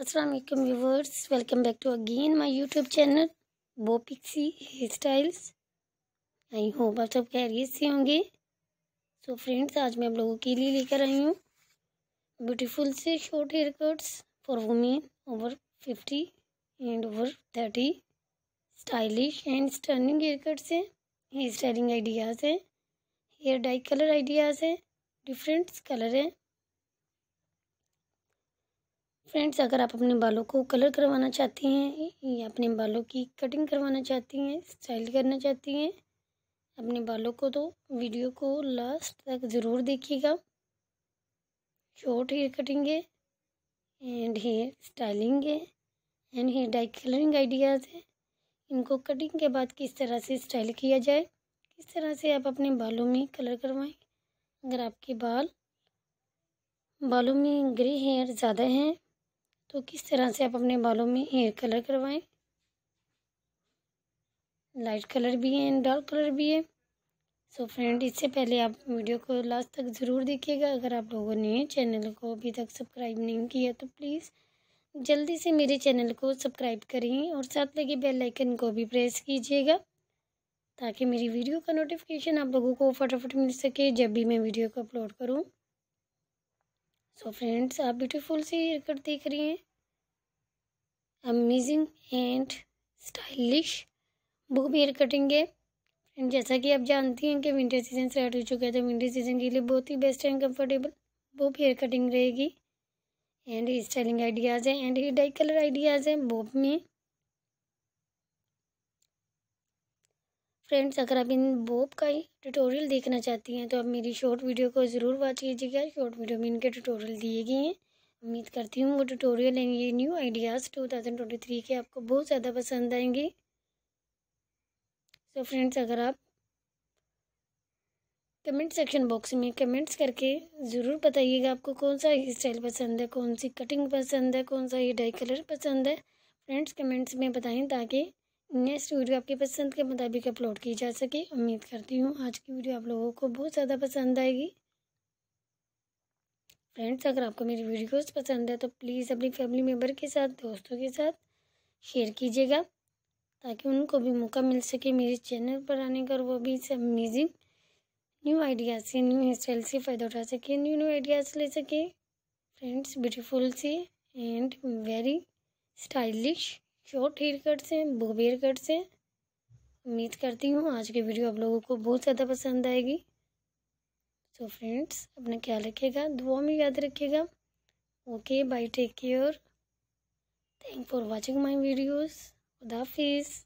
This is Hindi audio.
Aslam viewers welcome back to again my YouTube channel bob pixie hair styles I hope आप सब खैरियत से होंगे सो फ्रेंड्स आज मैं आप लोगों के लिए लेकर आई हूँ ब्यूटीफुल से short hair cuts for women over fifty and over thirty stylish and stunning hair cuts हैं हेयर स्टाइलिंग आइडियाज़ हैं हेयर डाई कलर आइडियाज़ हैं डिफरेंट्स कलर हैं फ्रेंड्स अगर आप अपने बालों को कलर करवाना चाहती हैं या अपने बालों की कटिंग करवाना चाहती हैं स्टाइल करना चाहती हैं अपने बालों को तो वीडियो को लास्ट तक ज़रूर देखिएगा शॉर्ट हेयर कटिंग है एंड हेयर स्टाइलिंग है and hair dye colouring ideas है इनको कटिंग के बाद किस तरह से स्टाइल किया जाए किस तरह से आप अपने बालों में कलर करवाएं अगर आपके बाल बालों में ग्रे हेयर ज़्यादा हैं तो किस तरह से आप अपने बालों में हेयर कलर करवाएं लाइट कलर भी है एंड डार्क कलर भी है सो फ्रेंड इससे पहले आप वीडियो को लास्ट तक ज़रूर देखिएगा अगर आप लोगों ने चैनल को अभी तक सब्सक्राइब नहीं किया तो प्लीज़ जल्दी से मेरे चैनल को सब्सक्राइब करें और साथ लगे बेल आइकन को भी प्रेस कीजिएगा ताकि मेरी वीडियो का नोटिफिकेशन आप लोगों को फटाफट मिल सके जब भी मैं वीडियो को अपलोड करूं सो so फ्रेंड्स आप ब्यूटीफुल सी हेयर कट देख रही हैं अमेजिंग एंड स्टाइलिश बुक बेयर हेयर है एंड जैसा कि आप जानती हैं कि विंटर सीजन स्टार्ट हो चुका है तो विंटर सीजन के लिए बहुत ही बेस्ट एंड कंफर्टेबल वो हेयर कटिंग रहेगी एंड स्टाइलिंग आइडियाज़ हैं and hair dye colour ideas हैं वो में फ्रेंड्स अगर आप इन बोब का ही ट्यूटोरियल देखना चाहती हैं तो आप मेरी शॉर्ट वीडियो को ज़रूर वॉच कीजिएगा शॉर्ट वीडियो में इनके ट्यूटोरियल दिए गए हैं उम्मीद करती हूँ वो ट्यूटोरियल एंड ये न्यू आइडियाज़ 2023 के आपको बहुत ज़्यादा पसंद आएंगे सो so फ्रेंड्स अगर आप कमेंट सेक्शन बॉक्स में कमेंट्स करके ज़रूर बताइएगा आपको कौन सा हेयर स्टाइल पसंद है कौन सी कटिंग पसंद है कौन सा ये डाई कलर पसंद है फ्रेंड्स कमेंट्स में बताएं ताकि नेक्स्ट वीडियो आपकी पसंद के मुताबिक अपलोड की जा सके उम्मीद करती हूँ आज की वीडियो आप लोगों को बहुत ज़्यादा पसंद आएगी फ्रेंड्स अगर आपको मेरी वीडियोस पसंद है तो प्लीज़ अपनी फैमिली मेम्बर के साथ दोस्तों के साथ शेयर कीजिएगा ताकि उनको भी मौका मिल सके मेरे चैनल पर आने का और वो भी इसे अमेजिंग न्यू आइडियाज़ से न्यू हेयर स्टाइल से फ़ायदा उठा सके न्यू न्यू आइडियाज़ ले सके फ्रेंड्स ब्यूटीफुल से and very stylish short hair cut से बोब हेयर कट से उम्मीद करती हूँ आज की वीडियो आप लोगों को बहुत ज़्यादा पसंद आएगी तो फ्रेंड्स अपना ख्याल रखिएगा दुआ में याद रखिएगा okay bye take care thank for watching my videos खुदाफिज़